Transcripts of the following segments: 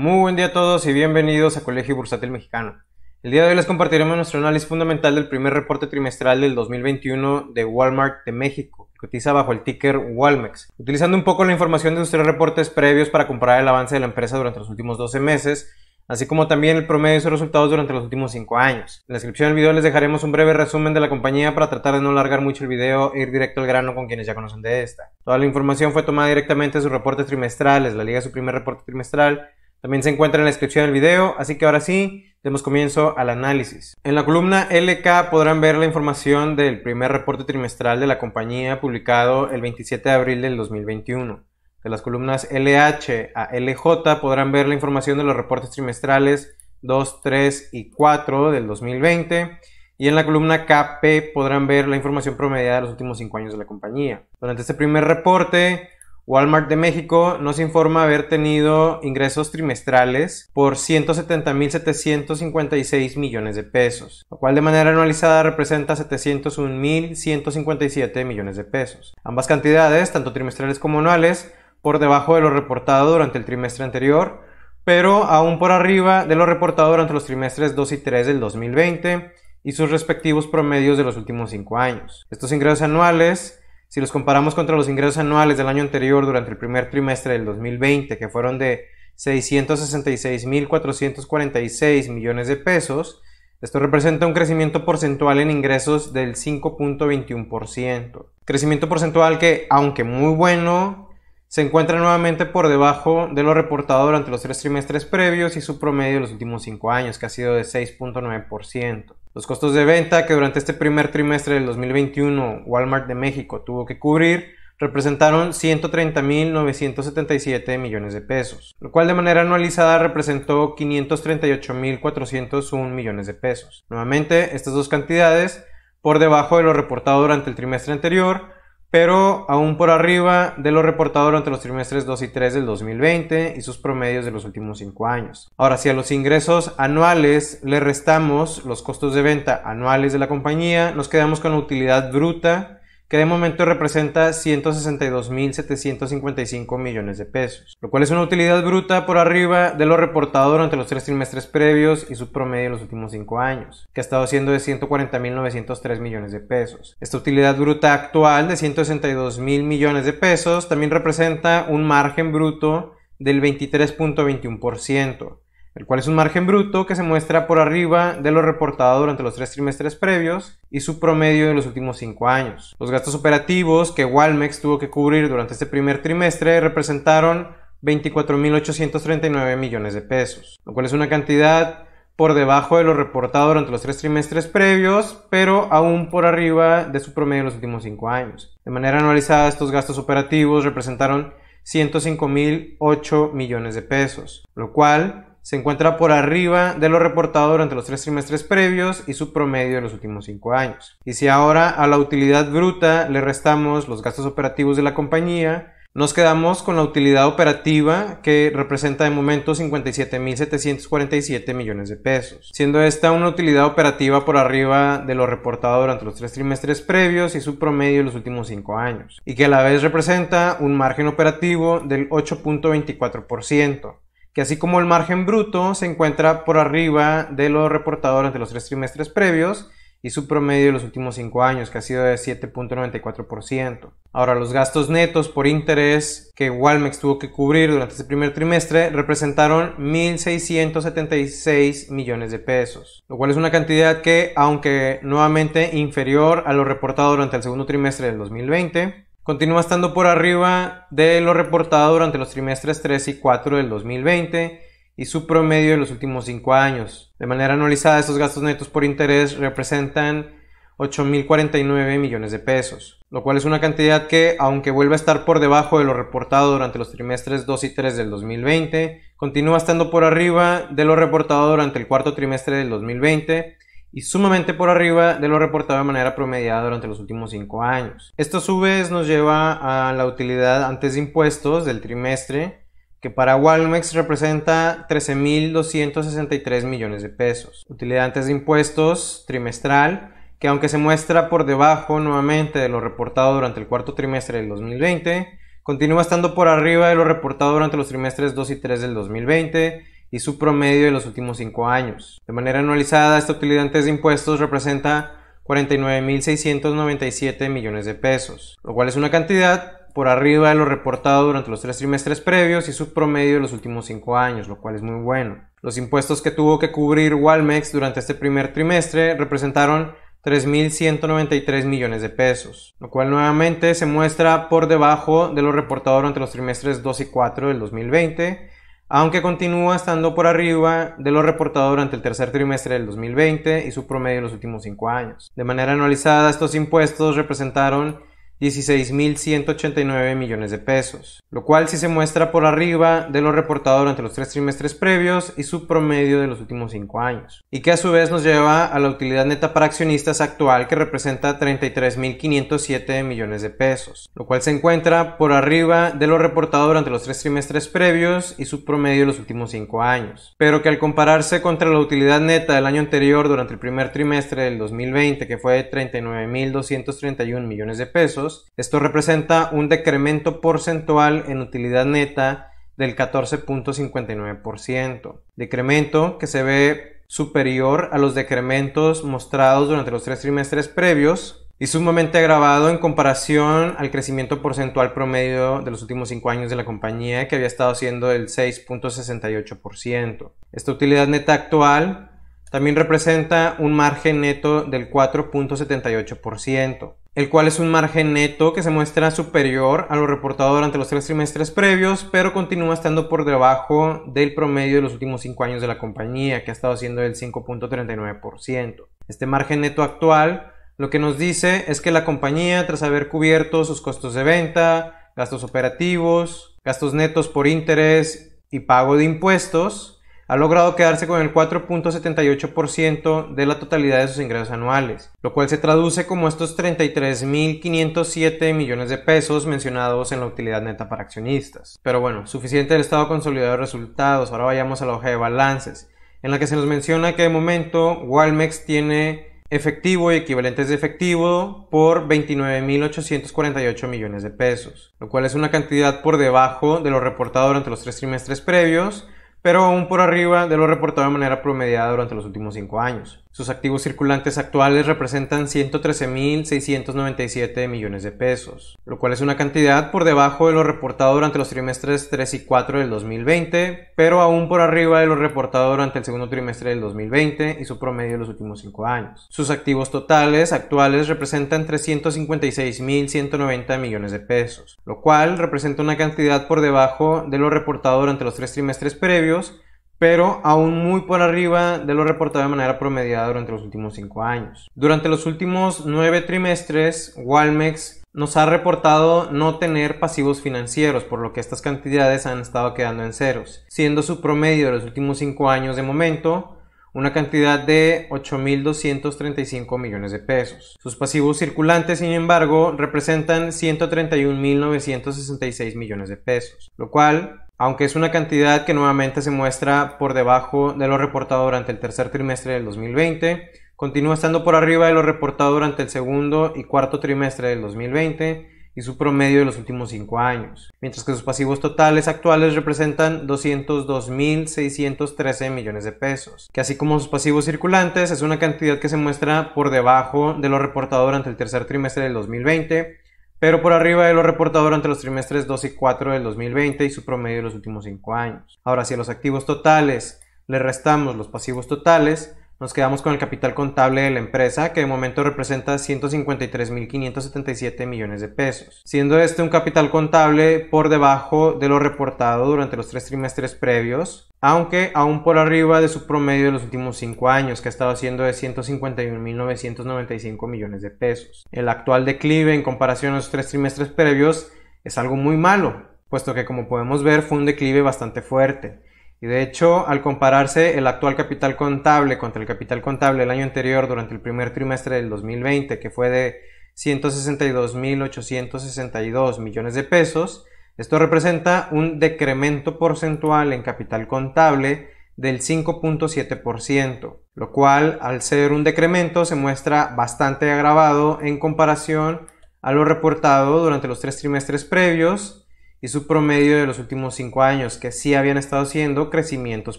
Muy buen día a todos y bienvenidos a Colegio Bursátil Mexicano. El día de hoy les compartiremos nuestro análisis fundamental del primer reporte trimestral del 2021 de Walmart de México, que cotiza bajo el ticker Walmex, utilizando un poco la información de sus tres reportes previos para comparar el avance de la empresa durante los últimos 12 meses, así como también el promedio de sus resultados durante los últimos 5 años. En la descripción del video les dejaremos un breve resumen de la compañía para tratar de no alargar mucho el video e ir directo al grano con quienes ya conocen de esta. Toda la información fue tomada directamente de sus reportes trimestrales, la liga de su primer reporte trimestral, también se encuentra en la descripción del video, así que ahora sí, demos comienzo al análisis. En la columna LK podrán ver la información del primer reporte trimestral de la compañía publicado el 27 de abril del 2021. De las columnas LH a LJ podrán ver la información de los reportes trimestrales 2, 3 y 4 del 2020. Y en la columna KP podrán ver la información promediada de los últimos 5 años de la compañía. Durante este primer reporte, Walmart de México nos informa haber tenido ingresos trimestrales por 170.756 millones de pesos, lo cual de manera anualizada representa 701.157 millones de pesos. Ambas cantidades, tanto trimestrales como anuales, por debajo de lo reportado durante el trimestre anterior, pero aún por arriba de lo reportado durante los trimestres 2 y 3 del 2020 y sus respectivos promedios de los últimos 5 años. Estos ingresos anuales si los comparamos contra los ingresos anuales del año anterior durante el primer trimestre del 2020, que fueron de 666.446 millones de pesos, esto representa un crecimiento porcentual en ingresos del 5.21%. Crecimiento porcentual que, aunque muy bueno, se encuentra nuevamente por debajo de lo reportado durante los tres trimestres previos y su promedio de los últimos cinco años, que ha sido de 6.9%. Los costos de venta que durante este primer trimestre del 2021 Walmart de México tuvo que cubrir representaron 130.977 millones de pesos, lo cual de manera anualizada representó 538.401 millones de pesos. Nuevamente, estas dos cantidades, por debajo de lo reportado durante el trimestre anterior, pero aún por arriba de lo reportado durante los trimestres 2 y 3 del 2020 y sus promedios de los últimos 5 años. Ahora, si a los ingresos anuales le restamos los costos de venta anuales de la compañía, nos quedamos con la utilidad bruta que de momento representa 162.755 millones de pesos, lo cual es una utilidad bruta por arriba de lo reportado durante los tres trimestres previos y su promedio en los últimos cinco años, que ha estado siendo de 140.903 millones de pesos. Esta utilidad bruta actual de 162.000 millones de pesos también representa un margen bruto del 23.21%, el cual es un margen bruto que se muestra por arriba de lo reportado durante los tres trimestres previos y su promedio en los últimos cinco años. Los gastos operativos que Walmex tuvo que cubrir durante este primer trimestre representaron 24.839 millones de pesos, lo cual es una cantidad por debajo de lo reportado durante los tres trimestres previos, pero aún por arriba de su promedio en los últimos cinco años. De manera anualizada, estos gastos operativos representaron 105.008 millones de pesos, lo cual se encuentra por arriba de lo reportado durante los tres trimestres previos y su promedio de los últimos cinco años. Y si ahora a la utilidad bruta le restamos los gastos operativos de la compañía, nos quedamos con la utilidad operativa que representa de momento 57.747 millones de pesos, siendo esta una utilidad operativa por arriba de lo reportado durante los tres trimestres previos y su promedio en los últimos cinco años, y que a la vez representa un margen operativo del 8.24%, que así como el margen bruto se encuentra por arriba de lo reportado durante los tres trimestres previos y su promedio de los últimos cinco años, que ha sido de 7.94%. Ahora, los gastos netos por interés que Walmex tuvo que cubrir durante ese primer trimestre representaron 1.676 millones de pesos, lo cual es una cantidad que, aunque nuevamente inferior a lo reportado durante el segundo trimestre del 2020, continúa estando por arriba de lo reportado durante los trimestres 3 y 4 del 2020 y su promedio de los últimos 5 años. De manera anualizada, estos gastos netos por interés representan 8.049 millones de pesos, lo cual es una cantidad que, aunque vuelve a estar por debajo de lo reportado durante los trimestres 2 y 3 del 2020, continúa estando por arriba de lo reportado durante el cuarto trimestre del 2020 y sumamente por arriba de lo reportado de manera promediada durante los últimos 5 años. Esto a su vez nos lleva a la utilidad antes de impuestos del trimestre, que para Walmex representa 13.263 millones de pesos. Utilidad antes de impuestos trimestral, que aunque se muestra por debajo nuevamente de lo reportado durante el cuarto trimestre del 2020, continúa estando por arriba de lo reportado durante los trimestres 2 y 3 del 2020 y su promedio de los últimos 5 años. De manera anualizada, esta utilidad antes de impuestos representa 49.697 millones de pesos, lo cual es una cantidad por arriba de lo reportado durante los tres trimestres previos y su promedio de los últimos 5 años, lo cual es muy bueno. Los impuestos que tuvo que cubrir Walmex durante este primer trimestre representaron 3.193 millones de pesos, lo cual nuevamente se muestra por debajo de lo reportado durante los trimestres 2 y 4 del 2020 aunque continúa estando por arriba de lo reportado durante el tercer trimestre del 2020 y su promedio en los últimos cinco años. De manera anualizada, estos impuestos representaron 16.189 millones de pesos, lo cual sí se muestra por arriba de lo reportado durante los tres trimestres previos y su promedio de los últimos cinco años, y que a su vez nos lleva a la utilidad neta para accionistas actual que representa 33.507 millones de pesos, lo cual se encuentra por arriba de lo reportado durante los tres trimestres previos y su promedio de los últimos cinco años, pero que al compararse contra la utilidad neta del año anterior durante el primer trimestre del 2020 que fue de 39.231 millones de pesos, esto representa un decremento porcentual en utilidad neta del 14.59%, decremento que se ve superior a los decrementos mostrados durante los tres trimestres previos y sumamente agravado en comparación al crecimiento porcentual promedio de los últimos cinco años de la compañía que había estado siendo del 6.68%. Esta utilidad neta actual también representa un margen neto del 4.78%, el cual es un margen neto que se muestra superior a lo reportado durante los tres trimestres previos, pero continúa estando por debajo del promedio de los últimos cinco años de la compañía, que ha estado siendo del 5.39%. Este margen neto actual lo que nos dice es que la compañía, tras haber cubierto sus costos de venta, gastos operativos, gastos netos por interés y pago de impuestos, ha logrado quedarse con el 4.78% de la totalidad de sus ingresos anuales, lo cual se traduce como estos 33.507 millones de pesos mencionados en la utilidad neta para accionistas. Pero bueno, suficiente el estado consolidado de resultados, ahora vayamos a la hoja de balances, en la que se nos menciona que de momento Walmex tiene efectivo y equivalentes de efectivo por 29.848 millones de pesos, lo cual es una cantidad por debajo de lo reportado durante los tres trimestres previos, pero aún por arriba de lo reportado de manera promediada durante los últimos cinco años. Sus activos circulantes actuales representan 113.697 millones de pesos, lo cual es una cantidad por debajo de lo reportado durante los trimestres 3 y 4 del 2020, pero aún por arriba de lo reportado durante el segundo trimestre del 2020 y su promedio de los últimos 5 años. Sus activos totales actuales representan 356.190 millones de pesos, lo cual representa una cantidad por debajo de lo reportado durante los tres trimestres previos pero aún muy por arriba de lo reportado de manera promediada durante los últimos 5 años. Durante los últimos 9 trimestres, Walmex nos ha reportado no tener pasivos financieros, por lo que estas cantidades han estado quedando en ceros, siendo su promedio de los últimos 5 años de momento una cantidad de 8.235 millones de pesos. Sus pasivos circulantes, sin embargo, representan 131.966 millones de pesos, lo cual aunque es una cantidad que nuevamente se muestra por debajo de lo reportado durante el tercer trimestre del 2020, continúa estando por arriba de lo reportado durante el segundo y cuarto trimestre del 2020 y su promedio de los últimos 5 años, mientras que sus pasivos totales actuales representan 202.613 millones de pesos, que así como sus pasivos circulantes es una cantidad que se muestra por debajo de lo reportado durante el tercer trimestre del 2020 pero por arriba de lo reportado durante los trimestres 2 y 4 del 2020 y su promedio de los últimos 5 años. Ahora, si a los activos totales le restamos los pasivos totales, nos quedamos con el capital contable de la empresa, que de momento representa 153.577 millones de pesos, siendo este un capital contable por debajo de lo reportado durante los tres trimestres previos, aunque aún por arriba de su promedio de los últimos cinco años, que ha estado siendo de 151.995 millones de pesos. El actual declive en comparación a los tres trimestres previos es algo muy malo, puesto que como podemos ver fue un declive bastante fuerte y de hecho, al compararse el actual capital contable contra el capital contable del año anterior durante el primer trimestre del 2020, que fue de 162.862 millones de pesos, esto representa un decremento porcentual en capital contable del 5.7%, lo cual al ser un decremento se muestra bastante agravado en comparación a lo reportado durante los tres trimestres previos, y su promedio de los últimos 5 años, que sí habían estado haciendo crecimientos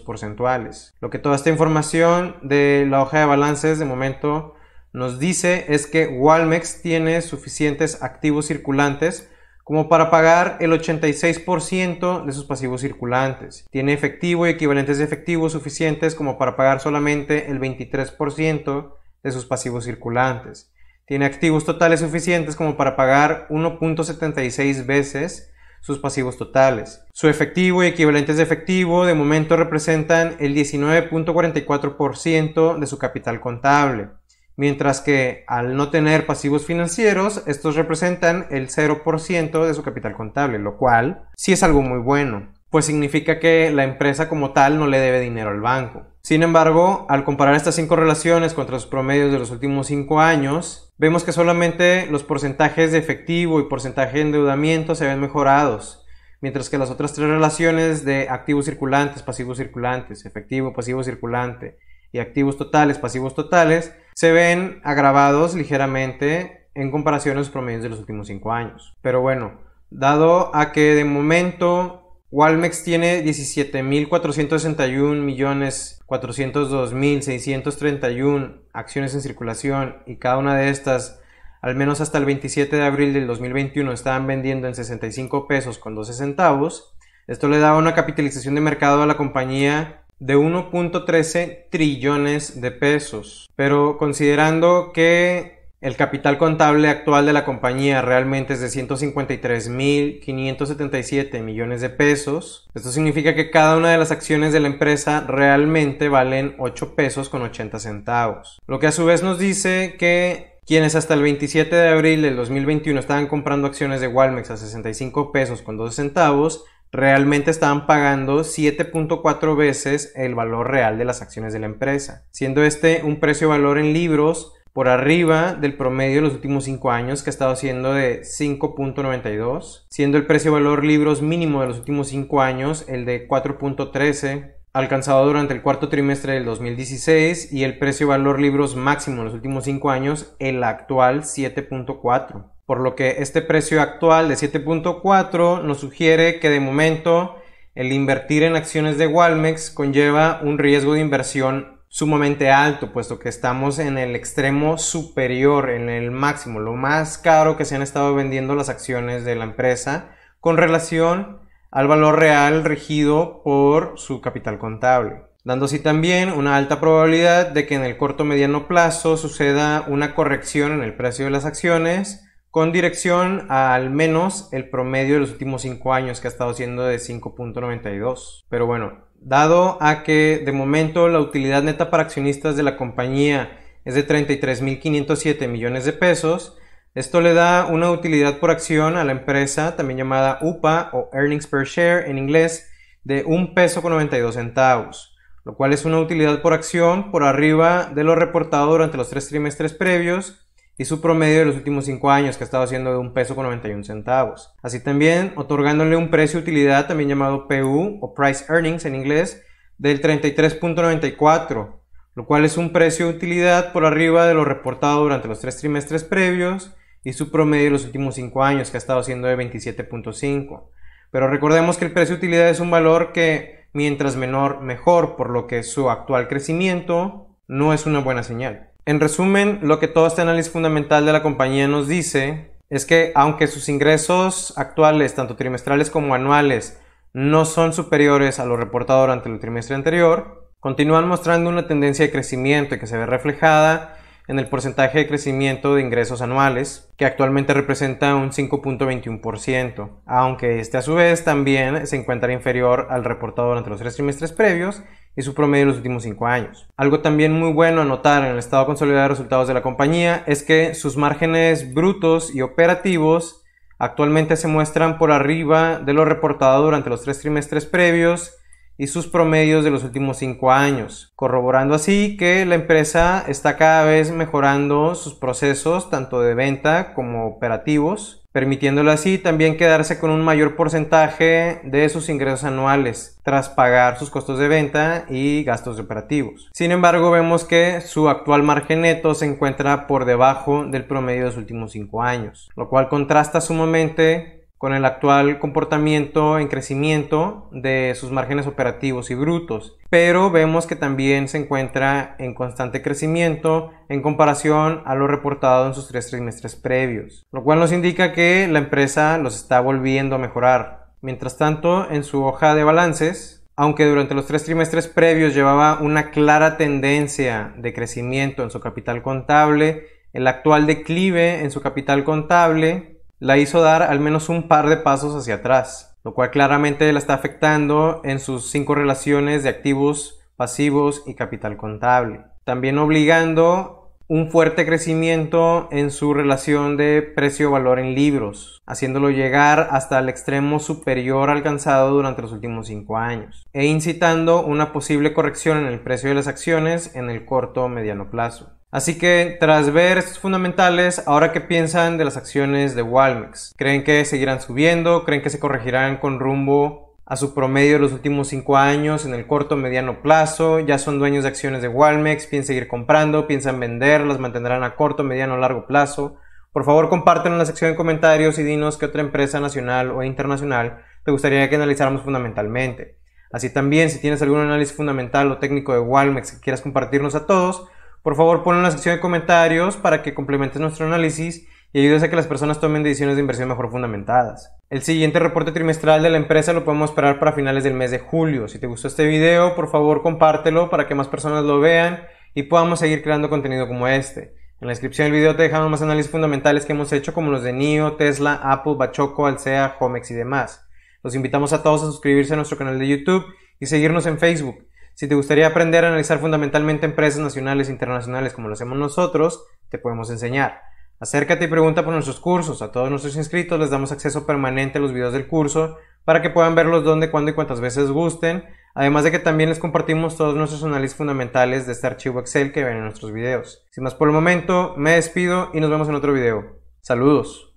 porcentuales. Lo que toda esta información de la hoja de balances de momento nos dice es que Walmex tiene suficientes activos circulantes como para pagar el 86% de sus pasivos circulantes. Tiene efectivo y equivalentes de efectivo suficientes como para pagar solamente el 23% de sus pasivos circulantes. Tiene activos totales suficientes como para pagar 1.76 veces sus pasivos totales. Su efectivo y equivalentes de efectivo de momento representan el 19.44% de su capital contable, mientras que al no tener pasivos financieros, estos representan el 0% de su capital contable, lo cual sí es algo muy bueno, pues significa que la empresa como tal no le debe dinero al banco. Sin embargo, al comparar estas cinco relaciones contra los promedios de los últimos cinco años, vemos que solamente los porcentajes de efectivo y porcentaje de endeudamiento se ven mejorados, mientras que las otras tres relaciones de activos circulantes, pasivos circulantes, efectivo, pasivo circulante y activos totales, pasivos totales, se ven agravados ligeramente en comparación a los promedios de los últimos cinco años. Pero bueno, dado a que de momento Walmex tiene 17.461.402.631 acciones en circulación y cada una de estas, al menos hasta el 27 de abril del 2021, estaban vendiendo en 65 pesos con 12 centavos. Esto le daba una capitalización de mercado a la compañía de 1.13 trillones de pesos. Pero considerando que el capital contable actual de la compañía realmente es de 153.577 millones de pesos. Esto significa que cada una de las acciones de la empresa realmente valen 8 pesos con 80 centavos. Lo que a su vez nos dice que quienes hasta el 27 de abril del 2021 estaban comprando acciones de Walmex a 65 pesos con 12 centavos, realmente estaban pagando 7.4 veces el valor real de las acciones de la empresa, siendo este un precio valor en libros por arriba del promedio de los últimos 5 años, que ha estado siendo de 5.92, siendo el precio valor libros mínimo de los últimos 5 años el de 4.13 alcanzado durante el cuarto trimestre del 2016 y el precio valor libros máximo de los últimos 5 años, el actual 7.4. Por lo que este precio actual de 7.4 nos sugiere que de momento el invertir en acciones de Walmex conlleva un riesgo de inversión sumamente alto, puesto que estamos en el extremo superior, en el máximo, lo más caro que se han estado vendiendo las acciones de la empresa con relación al valor real regido por su capital contable, dando así también una alta probabilidad de que en el corto mediano plazo suceda una corrección en el precio de las acciones con dirección a al menos el promedio de los últimos 5 años que ha estado siendo de 5.92. Pero bueno, dado a que de momento la utilidad neta para accionistas de la compañía es de 33.507 millones de pesos, esto le da una utilidad por acción a la empresa, también llamada UPA o Earnings per Share en inglés, de 1 peso con 92 centavos, lo cual es una utilidad por acción por arriba de lo reportado durante los tres trimestres previos y su promedio de los últimos 5 años que ha estado siendo de un peso con 91 centavos. Así también otorgándole un precio utilidad también llamado PU o Price Earnings en inglés del 33.94, lo cual es un precio de utilidad por arriba de lo reportado durante los tres trimestres previos y su promedio de los últimos 5 años que ha estado siendo de 27.5. Pero recordemos que el precio utilidad es un valor que mientras menor mejor, por lo que su actual crecimiento no es una buena señal. En resumen, lo que todo este análisis fundamental de la compañía nos dice es que aunque sus ingresos actuales, tanto trimestrales como anuales, no son superiores a lo reportado durante el trimestre anterior, continúan mostrando una tendencia de crecimiento que se ve reflejada en el porcentaje de crecimiento de ingresos anuales, que actualmente representa un 5.21%, aunque este a su vez también se encuentra inferior al reportado durante los tres trimestres previos y su promedio de los últimos cinco años. Algo también muy bueno a notar en el estado consolidado de resultados de la compañía es que sus márgenes brutos y operativos actualmente se muestran por arriba de lo reportado durante los tres trimestres previos y sus promedios de los últimos cinco años, corroborando así que la empresa está cada vez mejorando sus procesos tanto de venta como operativos permitiéndolo así también quedarse con un mayor porcentaje de sus ingresos anuales tras pagar sus costos de venta y gastos operativos. Sin embargo, vemos que su actual margen neto se encuentra por debajo del promedio de los últimos cinco años, lo cual contrasta sumamente con el actual comportamiento en crecimiento de sus márgenes operativos y brutos, pero vemos que también se encuentra en constante crecimiento en comparación a lo reportado en sus tres trimestres previos, lo cual nos indica que la empresa los está volviendo a mejorar. Mientras tanto, en su hoja de balances, aunque durante los tres trimestres previos llevaba una clara tendencia de crecimiento en su capital contable, el actual declive en su capital contable la hizo dar al menos un par de pasos hacia atrás, lo cual claramente la está afectando en sus cinco relaciones de activos, pasivos y capital contable. También obligando un fuerte crecimiento en su relación de precio-valor en libros, haciéndolo llegar hasta el extremo superior alcanzado durante los últimos cinco años, e incitando una posible corrección en el precio de las acciones en el corto mediano plazo. Así que, tras ver estos fundamentales, ahora qué piensan de las acciones de Walmex? ¿Creen que seguirán subiendo? ¿Creen que se corregirán con rumbo a su promedio de los últimos 5 años en el corto mediano plazo? ¿Ya son dueños de acciones de Walmex? ¿Piensan seguir comprando? ¿Piensan vender? ¿Las mantendrán a corto, mediano o largo plazo? Por favor, compártelo en la sección de comentarios y dinos qué otra empresa nacional o internacional te gustaría que analizáramos fundamentalmente. Así también, si tienes algún análisis fundamental o técnico de Walmex que quieras compartirnos a todos, por favor, ponlo en la sección de comentarios para que complementes nuestro análisis y ayudes a que las personas tomen decisiones de inversión mejor fundamentadas. El siguiente reporte trimestral de la empresa lo podemos esperar para finales del mes de julio. Si te gustó este video, por favor compártelo para que más personas lo vean y podamos seguir creando contenido como este. En la descripción del video te dejamos más análisis fundamentales que hemos hecho como los de NIO, Tesla, Apple, Bachoco, Alsea, Homex y demás. Los invitamos a todos a suscribirse a nuestro canal de YouTube y seguirnos en Facebook. Si te gustaría aprender a analizar fundamentalmente empresas nacionales e internacionales como lo hacemos nosotros, te podemos enseñar. Acércate y pregunta por nuestros cursos. A todos nuestros inscritos les damos acceso permanente a los videos del curso para que puedan verlos donde, cuando y cuantas veces gusten. Además de que también les compartimos todos nuestros análisis fundamentales de este archivo Excel que ven en nuestros videos. Sin más por el momento, me despido y nos vemos en otro video. Saludos.